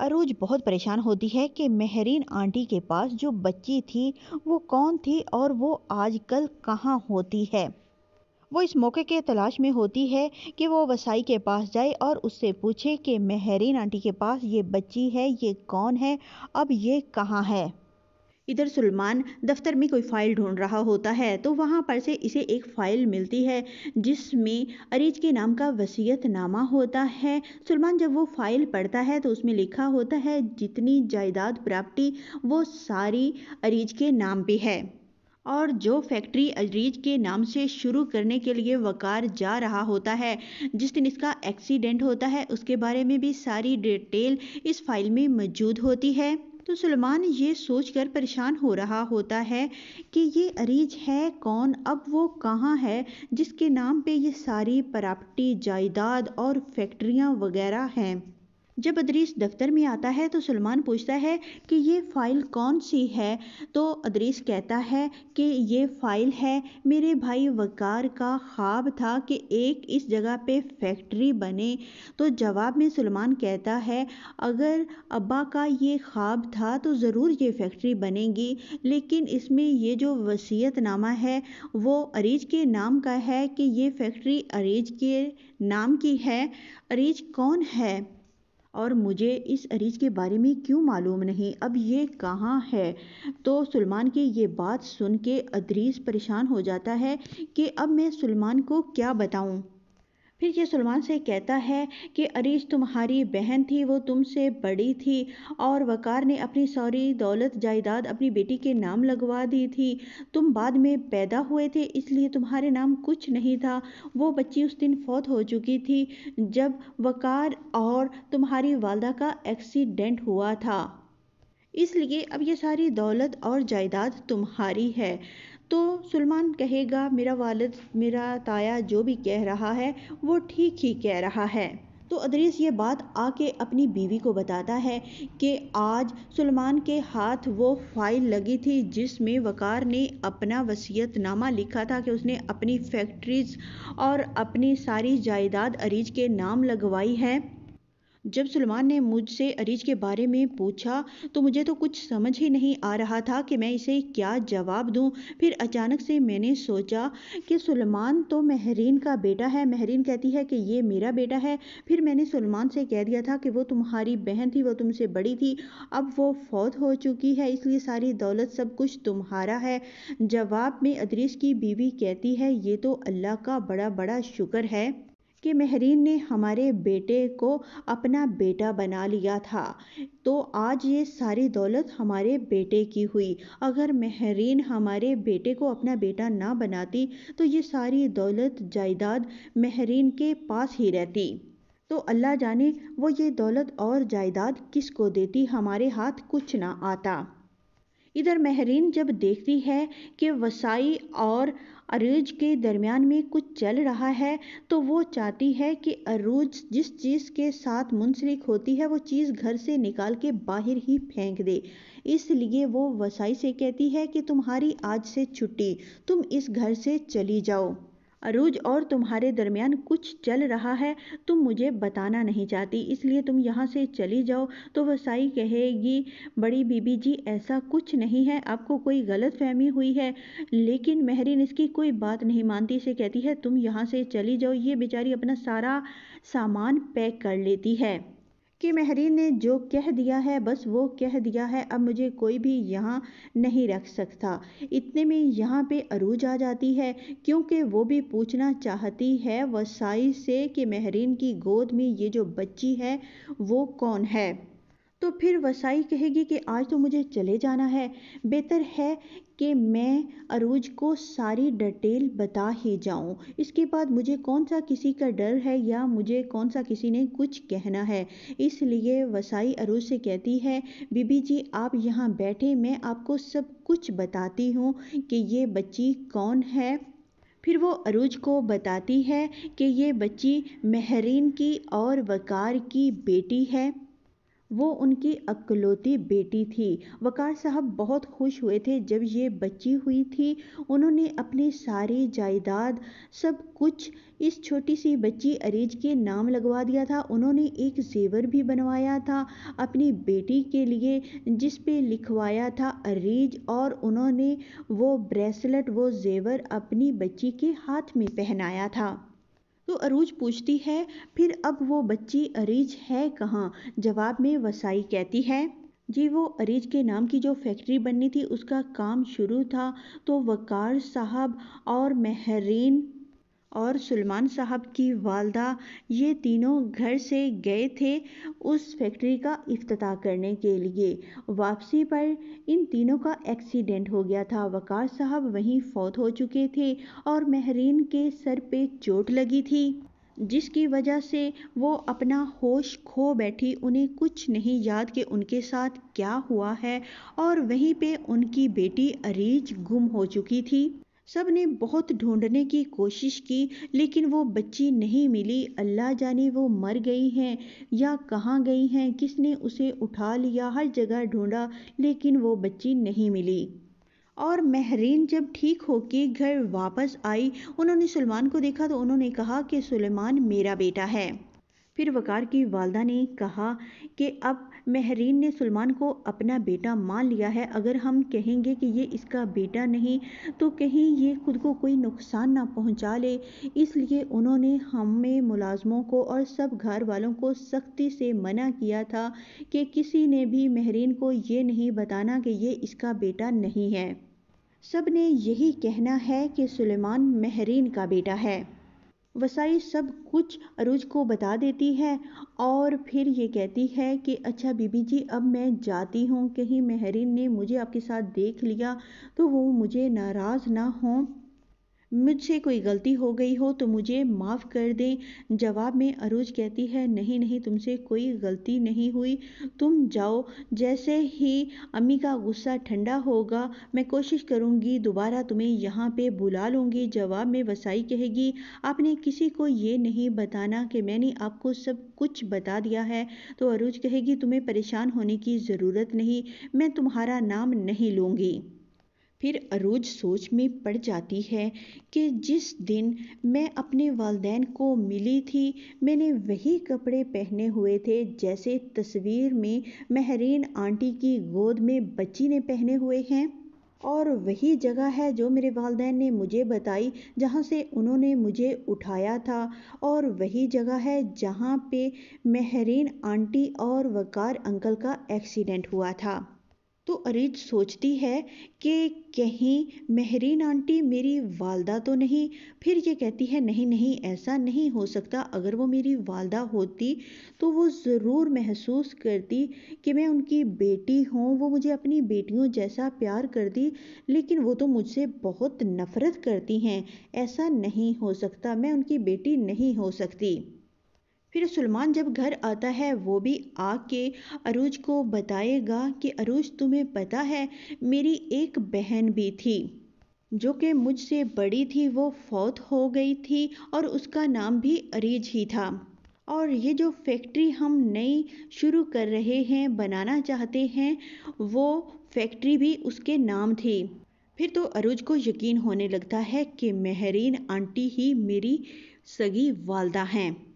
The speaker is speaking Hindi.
अरूज बहुत परेशान होती है कि मेहरीन आंटी के पास जो बच्ची थी वो कौन थी और वो आजकल कहाँ होती है वो इस मौके के तलाश में होती है कि वो वसाई के पास जाए और उससे पूछे कि मेहरीन आंटी के पास ये बच्ची है ये कौन है अब ये कहाँ है इधर सलमान दफ्तर में कोई फ़ाइल ढूंढ रहा होता है तो वहाँ पर से इसे एक फ़ाइल मिलती है जिसमें अरीज के नाम का वसीयतनामा होता है सलमान जब वो फ़ाइल पढ़ता है तो उसमें लिखा होता है जितनी जायदाद प्राप्ति वो सारी अरीज के नाम पे है और जो फैक्ट्री अजीज के नाम से शुरू करने के लिए वकार जा रहा होता है जिस दिन इसका एक्सीडेंट होता है उसके बारे में भी सारी डिटेल इस फाइल में मौजूद होती है तो सलमान ये सोचकर परेशान हो रहा होता है कि ये अरीज है कौन अब वो कहाँ है जिसके नाम पे ये सारी प्रॉपर्टी जायदाद और फैक्ट्रियाँ वगैरह हैं जब अदरीस दफ्तर में आता है तो सलमान पूछता है कि ये फ़ाइल कौन सी है तो अदरीस कहता है कि ये फ़ाइल है मेरे भाई वकार का ख्वाब था कि एक इस जगह पे फैक्ट्री बने तो जवाब में सलमान कहता है अगर अब्बा का ये ख्वाब था तो ज़रूर ये फैक्ट्री बनेगी लेकिन इसमें ये जो वसीयतनामा है वो अरीज के नाम का है कि ये फैक्ट्री अरीज के नाम की है अरीज कौन है और मुझे इस अरीज़ के बारे में क्यों मालूम नहीं अब ये कहाँ है तो सलमान की ये बात सुन के अदरीस परेशान हो जाता है कि अब मैं सलमान को क्या बताऊँ फिर ये सलमान से कहता है कि अरीज तुम्हारी बहन थी वो तुमसे बड़ी थी और वकार ने अपनी सारी दौलत जायदाद अपनी बेटी के नाम लगवा दी थी तुम बाद में पैदा हुए थे इसलिए तुम्हारे नाम कुछ नहीं था वो बच्ची उस दिन फौत हो चुकी थी जब वकार और तुम्हारी वालदा का एक्सीडेंट हुआ था इसलिए अब ये सारी दौलत और जायदाद तुम्हारी है तो सलमान कहेगा मेरा वालद मेरा ताया जो भी कह रहा है वो ठीक ही कह रहा है तो अदरीस ये बात आके अपनी बीवी को बताता है कि आज सलमान के हाथ वो फाइल लगी थी जिसमें वकार ने अपना वसीयतनामा लिखा था कि उसने अपनी फैक्ट्रीज और अपनी सारी जायदाद अरीज के नाम लगवाई है जब सलमान ने मुझसे अरीज के बारे में पूछा तो मुझे तो कुछ समझ ही नहीं आ रहा था कि मैं इसे क्या जवाब दूं फिर अचानक से मैंने सोचा कि सलमान तो महरीन का बेटा है महरीन कहती है कि ये मेरा बेटा है फिर मैंने सलमान से कह दिया था कि वो तुम्हारी बहन थी वो तुमसे बड़ी थी अब वो फौत हो चुकी है इसलिए सारी दौलत सब कुछ तुम्हारा है जवाब में अदरीस की बीवी कहती है ये तो अल्लाह का बड़ा बड़ा शुक्र है कि महरीन ने हमारे बेटे को अपना बेटा बना लिया था तो आज ये सारी दौलत हमारे बेटे की हुई अगर महरीन हमारे बेटे को अपना बेटा ना बनाती तो ये सारी दौलत जायदाद महरीन के पास ही रहती तो अल्लाह जाने वो ये दौलत और जायदाद किसको देती हमारे हाथ कुछ ना आता इधर महरीन जब देखती है कि वसाई और अरूज के दरमियान में कुछ चल रहा है तो वो चाहती है कि अरूज जिस चीज़ के साथ मुंसलिक होती है वो चीज़ घर से निकाल के बाहर ही फेंक दे इसलिए वो वसाई से कहती है कि तुम्हारी आज से छुट्टी तुम इस घर से चली जाओ अरूज और तुम्हारे दरमियान कुछ चल रहा है तुम मुझे बताना नहीं चाहती इसलिए तुम यहाँ से चली जाओ तो वसाई कहेगी बड़ी बीबी जी ऐसा कुछ नहीं है आपको कोई गलत फहमी हुई है लेकिन महरीन इसकी कोई बात नहीं मानती इसे कहती है तुम यहाँ से चली जाओ ये बेचारी अपना सारा सामान पैक कर लेती है कि महरीन ने जो कह दिया है बस वो कह दिया है अब मुझे कोई भी यहाँ नहीं रख सकता इतने में यहाँ पे अरूज आ जाती है क्योंकि वो भी पूछना चाहती है वसाई से कि महरीन की गोद में ये जो बच्ची है वो कौन है तो फिर वसाई कहेगी कि आज तो मुझे चले जाना है बेहतर है कि मैं अरूज को सारी डिटेल बता ही जाऊं इसके बाद मुझे कौन सा किसी का डर है या मुझे कौन सा किसी ने कुछ कहना है इसलिए वसाई अरूज से कहती है बीबी जी आप यहाँ बैठे मैं आपको सब कुछ बताती हूँ कि ये बच्ची कौन है फिर वो अरूज को बताती है कि ये बच्ची महरीन की और वकार की बेटी है वो उनकी अकलौती बेटी थी वकार साहब बहुत खुश हुए थे जब ये बच्ची हुई थी उन्होंने अपनी सारी जायदाद सब कुछ इस छोटी सी बच्ची अरीज के नाम लगवा दिया था उन्होंने एक जेवर भी बनवाया था अपनी बेटी के लिए जिस पे लिखवाया था अरीज और उन्होंने वो ब्रेसलेट वो जेवर अपनी बच्ची के हाथ में पहनाया था तो अरूज पूछती है फिर अब वो बच्ची अरीज है कहाँ जवाब में वसाई कहती है जी वो अरीज के नाम की जो फैक्ट्री बननी थी उसका काम शुरू था तो वकार साहब और महरीन और सलमान साहब की वालदा ये तीनों घर से गए थे उस फैक्ट्री का अफ्ताह करने के लिए वापसी पर इन तीनों का एक्सीडेंट हो गया था वकार साहब वहीं फौत हो चुके थे और महरीन के सर पे चोट लगी थी जिसकी वजह से वो अपना होश खो बैठी उन्हें कुछ नहीं याद कि उनके साथ क्या हुआ है और वहीं पे उनकी बेटी अरीज गुम हो चुकी थी सब ने बहुत ढूंढने की कोशिश की लेकिन वो बच्ची नहीं मिली अल्लाह जाने वो मर गई हैं या कहाँ गई हैं किसने उसे उठा लिया हर जगह ढूंढा लेकिन वो बच्ची नहीं मिली और महरीन जब ठीक होकर घर वापस आई उन्होंने सलमान को देखा तो उन्होंने कहा कि सुलेमान मेरा बेटा है फिर वक़ार की वालदा ने कहा कि अब महरीन ने सलमान को अपना बेटा मान लिया है अगर हम कहेंगे कि ये इसका बेटा नहीं तो कहीं ये खुद को कोई नुकसान ना पहुंचा ले इसलिए उन्होंने हमें मुलाजमों को और सब घर वालों को सख्ती से मना किया था कि किसी ने भी महरीन को ये नहीं बताना कि ये इसका बेटा नहीं है सब ने यही कहना है कि सुलेमान महरीन का बेटा है वसाई सब कुछ अरुज को बता देती है और फिर ये कहती है कि अच्छा बीबी जी अब मैं जाती हूँ कहीं मेहरीन ने मुझे आपके साथ देख लिया तो वो मुझे नाराज़ ना हों मुझसे कोई गलती हो गई हो तो मुझे माफ़ कर दें जवाब में अरूज कहती है नहीं नहीं तुमसे कोई गलती नहीं हुई तुम जाओ जैसे ही अम्मी का गुस्सा ठंडा होगा मैं कोशिश करूँगी दोबारा तुम्हें यहाँ पे बुला लूँगी जवाब में वसाई कहेगी आपने किसी को ये नहीं बताना कि मैंने आपको सब कुछ बता दिया है तो अरूज कहेगी तुम्हें परेशान होने की ज़रूरत नहीं मैं तुम्हारा नाम नहीं लूँगी फिर अरूज सोच में पड़ जाती है कि जिस दिन मैं अपने वालदेन को मिली थी मैंने वही कपड़े पहने हुए थे जैसे तस्वीर में महरीन आंटी की गोद में बच्ची ने पहने हुए हैं और वही जगह है जो मेरे वालदेन ने मुझे बताई जहाँ से उन्होंने मुझे उठाया था और वही जगह है जहाँ पे महरीन आंटी और वकार अंकल का एक्सीडेंट हुआ था तो अरीज सोचती है कि कहीं महरीन आंटी मेरी वालदा तो नहीं फिर ये कहती है नहीं नहीं ऐसा नहीं हो सकता अगर वो मेरी वालदा होती तो वो ज़रूर महसूस करती कि मैं उनकी बेटी हूँ वो मुझे अपनी बेटियों जैसा प्यार करती लेकिन वो तो मुझसे बहुत नफ़रत करती हैं ऐसा नहीं हो सकता मैं उनकी बेटी नहीं हो सकती फिर सुलेमान जब घर आता है वो भी आके अरूज को बताएगा कि अरूज तुम्हें पता है मेरी एक बहन भी थी जो कि मुझसे बड़ी थी वो फौत हो गई थी और उसका नाम भी अरीज ही था और ये जो फैक्ट्री हम नई शुरू कर रहे हैं बनाना चाहते हैं वो फैक्ट्री भी उसके नाम थी फिर तो अरूज को यकीन होने लगता है कि महरीन आंटी ही मेरी सगी वालदा हैं